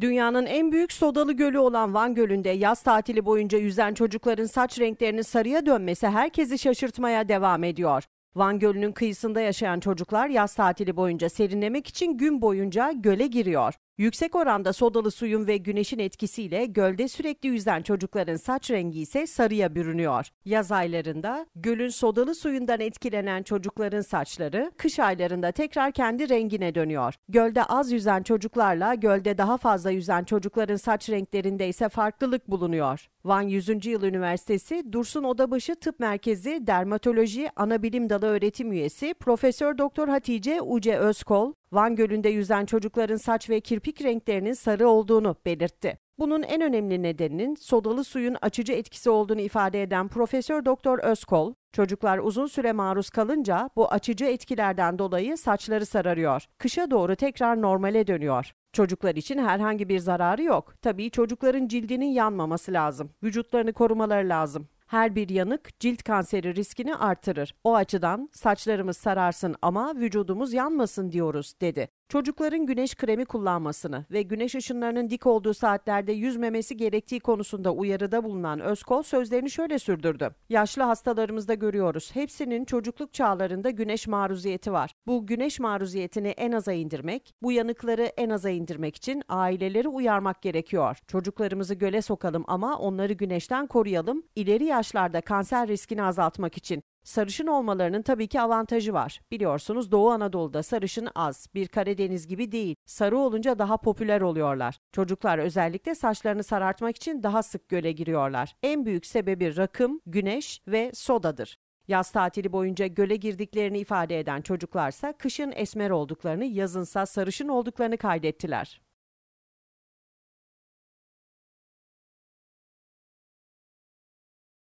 Dünyanın en büyük sodalı gölü olan Van Gölü'nde yaz tatili boyunca yüzen çocukların saç renklerinin sarıya dönmesi herkesi şaşırtmaya devam ediyor. Van Gölü'nün kıyısında yaşayan çocuklar yaz tatili boyunca serinlemek için gün boyunca göle giriyor. Yüksek oranda sodalı suyun ve güneşin etkisiyle gölde sürekli yüzen çocukların saç rengi ise sarıya bürünüyor. Yaz aylarında gölün sodalı suyundan etkilenen çocukların saçları kış aylarında tekrar kendi rengine dönüyor. Gölde az yüzen çocuklarla gölde daha fazla yüzen çocukların saç renklerinde ise farklılık bulunuyor. Van 100. Yıl Üniversitesi Dursun Odabaşı Tıp Merkezi Dermatoloji Anabilim Dalı öğretim üyesi Profesör Doktor Hatice Uce Özkol, Van Gölü'nde yüzen çocukların saç ve kirpik renklerinin sarı olduğunu belirtti. Bunun en önemli nedeninin sodalı suyun açıcı etkisi olduğunu ifade eden Profesör Doktor Özkol, çocuklar uzun süre maruz kalınca bu açıcı etkilerden dolayı saçları sararıyor. Kışa doğru tekrar normale dönüyor. Çocuklar için herhangi bir zararı yok. Tabii çocukların cildinin yanmaması lazım. Vücutlarını korumaları lazım. Her bir yanık cilt kanseri riskini artırır. O açıdan saçlarımız sararsın ama vücudumuz yanmasın diyoruz dedi. Çocukların güneş kremi kullanmasını ve güneş ışınlarının dik olduğu saatlerde yüzmemesi gerektiği konusunda uyarıda bulunan Özkol sözlerini şöyle sürdürdü. Yaşlı hastalarımızda görüyoruz. Hepsinin çocukluk çağlarında güneş maruziyeti var. Bu güneş maruziyetini en aza indirmek, bu yanıkları en aza indirmek için aileleri uyarmak gerekiyor. Çocuklarımızı göle sokalım ama onları güneşten koruyalım. İleri yaşlarda kanser riskini azaltmak için Sarışın olmalarının tabii ki avantajı var. Biliyorsunuz Doğu Anadolu'da sarışın az, bir Karadeniz gibi değil. Sarı olunca daha popüler oluyorlar. Çocuklar özellikle saçlarını sarartmak için daha sık göle giriyorlar. En büyük sebebi rakım, güneş ve sodadır. Yaz tatili boyunca göle girdiklerini ifade eden çocuklarsa kışın esmer olduklarını, yazınsa sarışın olduklarını kaydettiler.